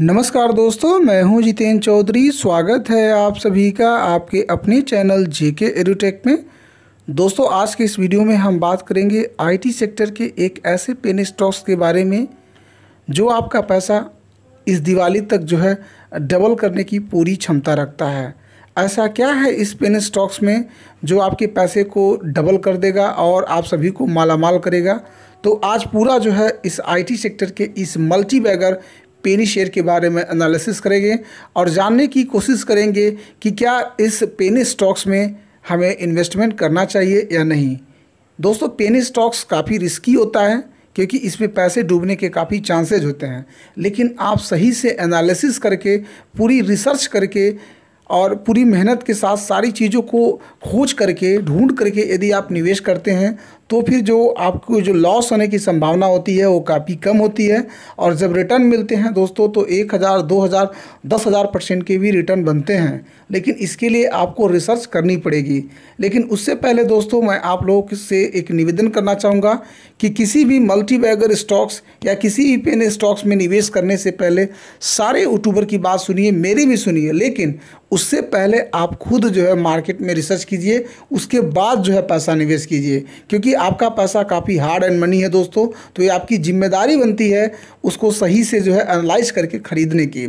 नमस्कार दोस्तों मैं हूं जितेंद्र चौधरी स्वागत है आप सभी का आपके अपने चैनल जेके एडुटेक में दोस्तों आज के इस वीडियो में हम बात करेंगे आईटी सेक्टर के एक ऐसे पेन स्टॉक्स के बारे में जो आपका पैसा इस दिवाली तक जो है डबल करने की पूरी क्षमता रखता है ऐसा क्या है इस पेन स्टॉक्स में जो आपके पैसे को डबल कर देगा और आप सभी को मालामाल करेगा तो आज पूरा जो है इस आईटी सेक्टर के इस मल्टी बैगर पेनी शेयर के बारे में एनालिसिस करेंगे और जानने की कोशिश करेंगे कि क्या इस पेनी स्टॉक्स में हमें इन्वेस्टमेंट करना चाहिए या नहीं दोस्तों पेनी स्टॉक्स काफ़ी रिस्की होता है क्योंकि इसमें पैसे डूबने के काफ़ी चांसेज होते हैं लेकिन आप सही से एनालिसिस करके पूरी रिसर्च करके और पूरी मेहनत के साथ सारी चीज़ों को खोज करके ढूंढ करके यदि आप निवेश करते हैं तो फिर जो आपको जो लॉस होने की संभावना होती है वो काफ़ी कम होती है और जब रिटर्न मिलते हैं दोस्तों तो एक हज़ार दो हज़ार दस हज़ार परसेंट के भी रिटर्न बनते हैं लेकिन इसके लिए आपको रिसर्च करनी पड़ेगी लेकिन उससे पहले दोस्तों मैं आप लोगों से एक निवेदन करना चाहूँगा कि किसी भी मल्टी बैगर स्टॉक्स या किसी भी पेन स्टॉक्स में निवेश करने से पहले सारे यूट्यूबर की बात सुनिए मेरी भी सुनिए लेकिन उससे पहले आप खुद जो है मार्केट में रिसर्च कीजिए उसके बाद जो है पैसा निवेश कीजिए क्योंकि आपका पैसा काफ़ी हार्ड एंड मनी है दोस्तों तो ये आपकी जिम्मेदारी बनती है उसको सही से जो है एनालाइज करके ख़रीदने की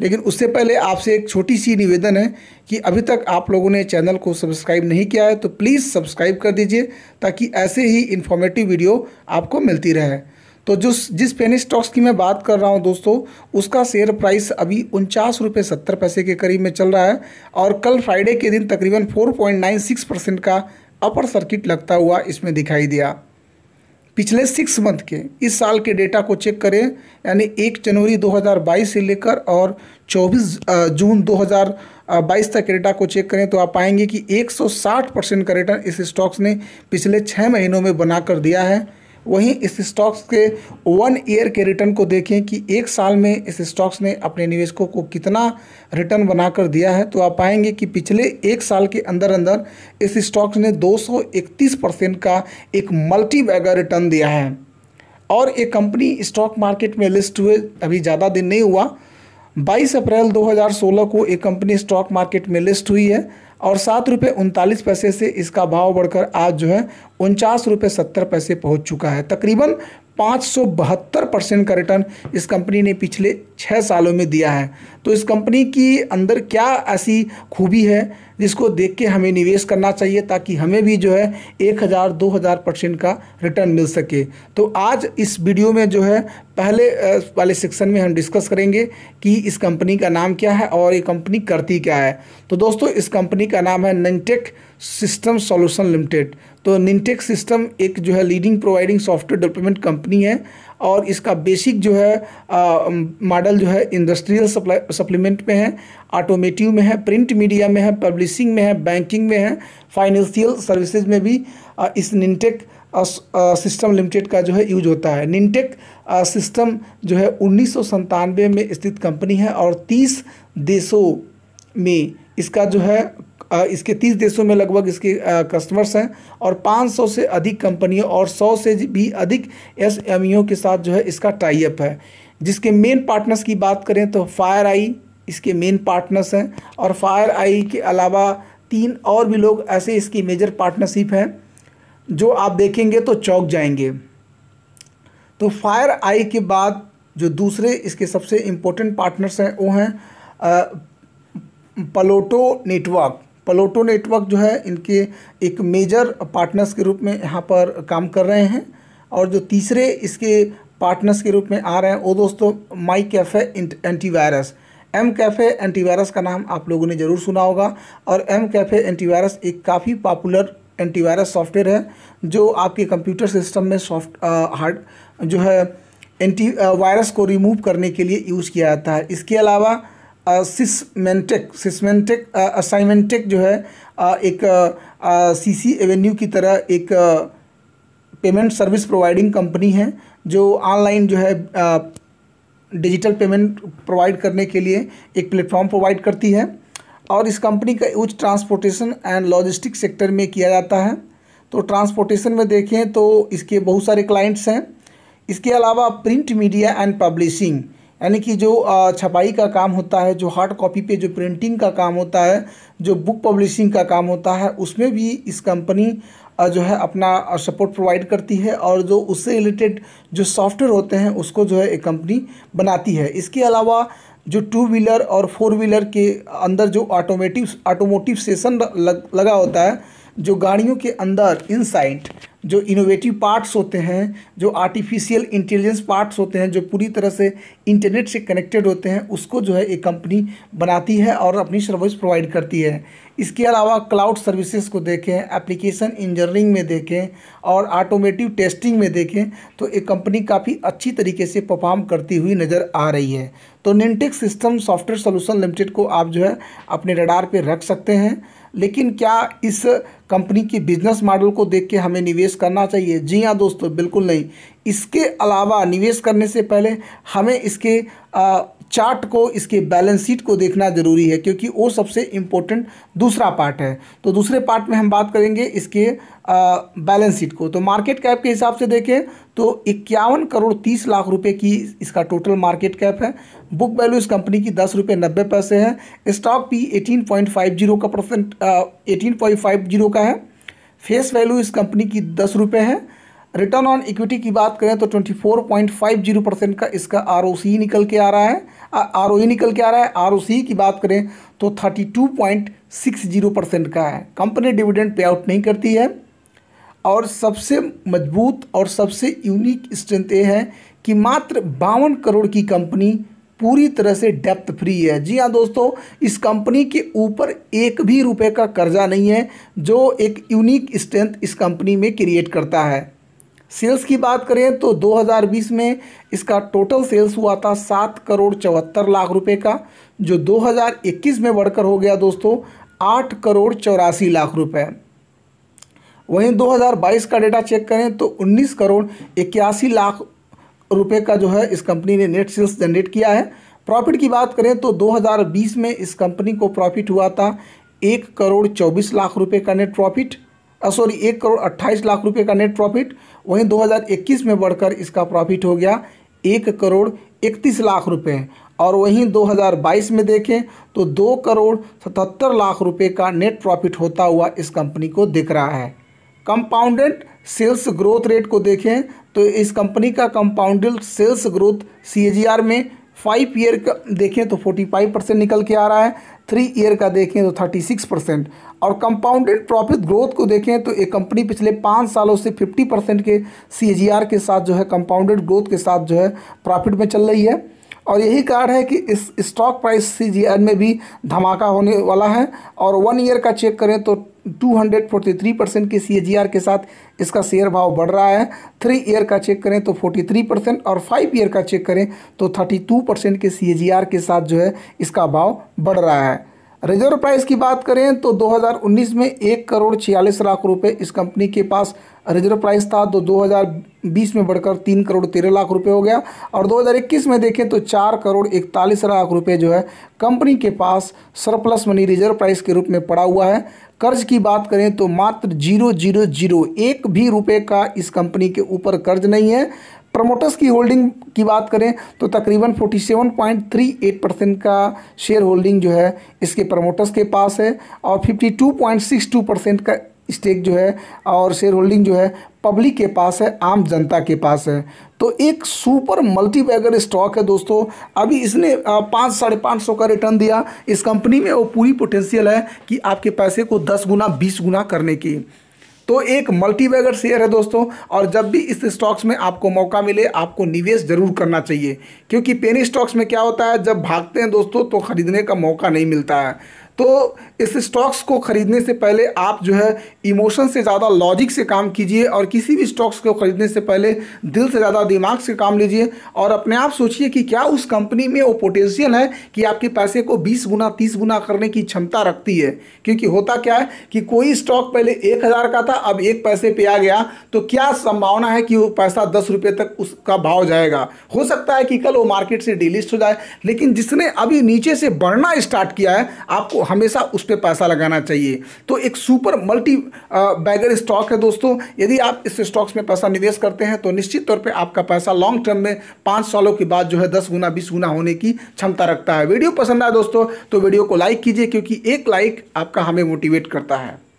लेकिन उससे पहले आपसे एक छोटी सी निवेदन है कि अभी तक आप लोगों ने चैनल को सब्सक्राइब नहीं किया है तो प्लीज़ सब्सक्राइब कर दीजिए ताकि ऐसे ही इन्फॉर्मेटिव वीडियो आपको मिलती रहे तो जो जिस पेनी स्टॉक्स की मैं बात कर रहा हूँ दोस्तों उसका शेयर प्राइस अभी उनचास रुपये सत्तर पैसे के करीब में चल रहा है और कल फ्राइडे के दिन तकरीबन 4.96 परसेंट का अपर सर्किट लगता हुआ इसमें दिखाई दिया पिछले सिक्स मंथ के इस साल के डेटा को चेक करें यानी एक जनवरी 2022 से लेकर और 24 जून 2022 तक के डेटा को चेक करें तो आप पाएंगे कि 160 परसेंट का रिटर्न इस स्टॉक्स ने पिछले छः महीनों में बनाकर दिया है वहीं इस स्टॉक्स के वन ईयर के रिटर्न को देखें कि एक साल में इस स्टॉक्स ने अपने निवेशकों को कितना रिटर्न बनाकर दिया है तो आप पाएंगे कि पिछले एक साल के अंदर अंदर इस स्टॉक्स ने 231 परसेंट का एक मल्टी बैगर रिटर्न दिया है और ये कंपनी स्टॉक मार्केट में लिस्ट हुए अभी ज़्यादा दिन नहीं हुआ 22 अप्रैल 2016 को एक कंपनी स्टॉक मार्केट में लिस्ट हुई है और सात रुपये उनतालीस पैसे से इसका भाव बढ़कर आज जो है उनचास रुपये सत्तर पैसे पहुंच चुका है तकरीबन 572 परसेंट का रिटर्न इस कंपनी ने पिछले छः सालों में दिया है तो इस कंपनी की अंदर क्या ऐसी खूबी है जिसको देख के हमें निवेश करना चाहिए ताकि हमें भी जो है एक हज़ार दो हज़ार परसेंट का रिटर्न मिल सके तो आज इस वीडियो में जो है पहले वाले सेक्शन में हम डिस्कस करेंगे कि इस कंपनी का नाम क्या है और ये कंपनी करती क्या है तो दोस्तों इस कंपनी का नाम है ननटेक सिस्टम सॉल्यूशन लिमिटेड तो निंटेक सिस्टम एक जो है leading providing software development company है और इसका बेसिक जो है मॉडल जो है इंडस्ट्रियल सप्लाई सप्लीमेंट में है ऑटोमेटिव में है प्रिंट मीडिया में है पब्लिशिंग में है बैंकिंग में है फाइनेंशियल सर्विसेज में भी आ, इस निंटेक सिस्टम लिमिटेड का जो है यूज होता है निंटेक सिस्टम जो है उन्नीस में स्थित कंपनी है और 30 देशों में इसका जो है इसके तीस देशों में लगभग इसके कस्टमर्स हैं और 500 से अधिक कंपनियों और 100 से भी अधिक एस e के साथ जो है इसका टाइप है जिसके मेन पार्टनर्स की बात करें तो फायर आई इसके मेन पार्टनर्स हैं और फायर आई के अलावा तीन और भी लोग ऐसे इसकी मेजर पार्टनरशिप हैं जो आप देखेंगे तो चौक जाएंगे तो फायर आई के बाद जो दूसरे इसके सबसे इम्पोर्टेंट पार्टनर्स हैं वो हैं पलोटो नेटवर्क पलोटो नेटवर्क जो है इनके एक मेजर पार्टनर्स के रूप में यहाँ पर काम कर रहे हैं और जो तीसरे इसके पार्टनर्स के रूप में आ रहे हैं वो दोस्तों McAfee antivirus McAfee antivirus का नाम आप लोगों ने ज़रूर सुना होगा और एम कैफ़े एंटीवायरस एक काफ़ी पॉपुलर एंटीवायरस सॉफ्टवेयर है जो आपके कंप्यूटर सिस्टम में सॉफ्ट हार्ड जो है एंटी वायरस को रिमूव करने के लिए यूज़ किया जाता है इसके अलावा सिसमेंटेक सिसमेंटेक असाइमेंटेक जो है आ, एक सीसी एवेन्यू की तरह एक पेमेंट सर्विस प्रोवाइडिंग कंपनी है जो ऑनलाइन जो है डिजिटल पेमेंट प्रोवाइड करने के लिए एक प्लेटफॉर्म प्रोवाइड करती है और इस कंपनी का use transportation and logistic sector में किया जाता है तो ट्रांसपोर्टेशन में देखें तो इसके बहुत सारे क्लाइंट्स हैं इसके अलावा प्रिंट मीडिया एंड पब्लिशिंग यानी कि जो छपाई का काम होता है जो हार्ड कॉपी पे जो प्रिंटिंग का काम होता है जो बुक पब्लिशिंग का काम होता है उसमें भी इस कंपनी जो है अपना सपोर्ट प्रोवाइड करती है और जो उससे रिलेटेड जो सॉफ्टवेयर होते हैं उसको जो है एक कंपनी बनाती है इसके अलावा जो टू व्हीलर और फोर व्हीलर के अंदर जो ऑटोमेटिव ऑटोमोटिव सेशन लग, लगा होता है जो गाड़ियों के अंदर इनसाइड जो इनोवेटिव पार्ट्स होते हैं जो आर्टिफिशियल इंटेलिजेंस पार्ट्स होते हैं जो पूरी तरह से इंटरनेट से कनेक्टेड होते हैं उसको जो है एक कंपनी बनाती है और अपनी सर्विस प्रोवाइड करती है इसके अलावा क्लाउड सर्विसेज को देखें एप्लीकेशन इंजीनियरिंग में देखें और ऑटोमेटिव टेस्टिंग में देखें तो ये कंपनी काफ़ी अच्छी तरीके से परफॉर्म करती हुई नज़र आ रही है तो Nintec system software solution limited को आप जो है अपने रडार पर रख सकते हैं लेकिन क्या इस कंपनी की बिजनेस मॉडल को देख के हमें निवेश करना चाहिए जी हाँ दोस्तों बिल्कुल नहीं इसके अलावा निवेश करने से पहले हमें इसके आ, चार्ट को इसके बैलेंस शीट को देखना ज़रूरी है क्योंकि वो सबसे इम्पोर्टेंट दूसरा पार्ट है तो दूसरे पार्ट में हम बात करेंगे इसके बैलेंस शीट को तो मार्केट कैप के हिसाब से देखें तो इक्यावन करोड़ तीस लाख रुपए की इसका टोटल मार्केट कैप है बुक वैल्यू इस कंपनी की दस रुपये नब्बे पैसे है stock P eighteen point five zero का percent eighteen point five zero का है फेस वैल्यू इस कंपनी की दस रुपये है रिटर्न ऑन इक्विटी की बात करें तो 24.50 परसेंट का इसका आर निकल के आ रहा है आर e निकल के आ रहा है आर की बात करें तो 32.60 परसेंट का है कंपनी डिविडेंड पे आउट नहीं करती है और सबसे मजबूत और सबसे यूनिक स्ट्रेंथ ये है कि मात्र बावन करोड़ की कंपनी पूरी तरह से डेप्थ फ्री है जी हाँ दोस्तों इस कंपनी के ऊपर एक भी रुपए का कर्जा नहीं है जो एक यूनिक स्ट्रेंथ इस कंपनी में क्रिएट करता है सेल्स की बात करें तो 2020 में इसका टोटल सेल्स हुआ था सात करोड़ चौहत्तर लाख रुपए का जो 2021 में बढ़कर हो गया दोस्तों आठ करोड़ चौरासी लाख रुपए वहीं 2022 का डेटा चेक करें तो 19 करोड़ इक्यासी लाख रुपए का जो है इस कंपनी ने नेट सेल्स जनरेट किया है प्रॉफिट की बात करें तो 2020 में इस कंपनी को प्रॉफिट हुआ था एक करोड़ चौबीस लाख रुपये का नेट प्रॉफिट सॉरी एक करोड़ अट्ठाईस लाख रुपये का नेट प्रॉफिट वहीं 2021 में बढ़कर इसका प्रॉफिट हो गया एक करोड़ इकतीस लाख रुपए और वहीं 2022 में देखें तो दो करोड़ सतहत्तर लाख रुपए का नेट प्रॉफिट होता हुआ इस कंपनी को दिख रहा है कंपाउंडेड सेल्स ग्रोथ रेट को देखें तो इस कंपनी का कंपाउंडेड सेल्स ग्रोथ सी में फाइव ईयर देखें तो फोर्टी फाइव परसेंट निकल के आ रहा है थ्री ईयर का देखें तो थर्टी सिक्स परसेंट और कंपाउंडेड प्रॉफिट ग्रोथ को देखें तो ये कंपनी पिछले पाँच सालों से फिफ्टी परसेंट के सी के साथ जो है कंपाउंडेड ग्रोथ के साथ जो है प्रॉफिट में चल रही है और यही कारण है कि इस स्टॉक प्राइस सी में भी धमाका होने वाला है और वन ईयर का चेक करें तो 243 परसेंट की सी के साथ इसका शेयर भाव बढ़ रहा है थ्री ईयर का चेक करें तो 43 परसेंट और फाइव ईयर का चेक करें तो 32 परसेंट के सी के साथ जो है इसका भाव बढ़ रहा है रिजर्व प्राइस की बात करें तो 2019 में एक करोड़ छियालीस लाख रुपए इस कंपनी के पास रिजर्व प्राइस था तो 2020 में बढ़कर तीन करोड़ तेरह लाख रुपए हो गया और 2021 में देखें तो चार करोड़ इकतालीस लाख रुपए जो है कंपनी के पास सरप्लस मनी रिजर्व प्राइस के रूप में पड़ा हुआ है कर्ज की बात करें तो मात्र जीरो जीरो जीरो एक भी रुपए का इस कंपनी के ऊपर कर्ज नहीं है प्रमोटर्स की होल्डिंग की बात करें तो तकरीबन 47.38 परसेंट का शेयर होल्डिंग जो है इसके प्रमोटर्स के पास है और 52.62 परसेंट का स्टेक जो है और शेयर होल्डिंग जो है पब्लिक के पास है आम जनता के पास है तो एक सुपर मल्टी बैगर स्टॉक है दोस्तों अभी इसने पाँच साढ़े पाँच सौ का रिटर्न दिया इस कंपनी में वो पूरी पोटेंशियल है कि आपके पैसे को दस गुना बीस गुना करने की तो एक मल्टीबैगर शेयर है दोस्तों और जब भी इस स्टॉक्स में आपको मौका मिले आपको निवेश जरूर करना चाहिए क्योंकि पेनी स्टॉक्स में क्या होता है जब भागते हैं दोस्तों तो खरीदने का मौका नहीं मिलता है तो इस स्टॉक्स को ख़रीदने से पहले आप जो है इमोशन से ज़्यादा लॉजिक से काम कीजिए और किसी भी स्टॉक्स को ख़रीदने से पहले दिल से ज़्यादा दिमाग से काम लीजिए और अपने आप सोचिए कि क्या उस कंपनी में वो पोटेंशियल है कि आपके पैसे को 20 गुना 30 गुना करने की क्षमता रखती है क्योंकि होता क्या है कि कोई स्टॉक पहले एक हज़ार का था अब एक पैसे पे आ गया तो क्या संभावना है कि वो पैसा दस रुपये तक उसका भाव जाएगा हो सकता है कि कल वो मार्केट से डिलिस्ट हो जाए लेकिन जिसने अभी नीचे से बढ़ना स्टार्ट किया है आपको हमेशा उस पर पैसा लगाना चाहिए तो एक सुपर मल्टी बैगर स्टॉक है दोस्तों यदि आप इस स्टॉक्स में पैसा निवेश करते हैं तो निश्चित तौर पर आपका पैसा लॉन्ग टर्म में पाँच सालों के बाद जो है दस गुना बीस गुना होने की क्षमता रखता है वीडियो पसंद आए दोस्तों तो वीडियो को लाइक कीजिए क्योंकि एक लाइक आपका हमें मोटिवेट करता है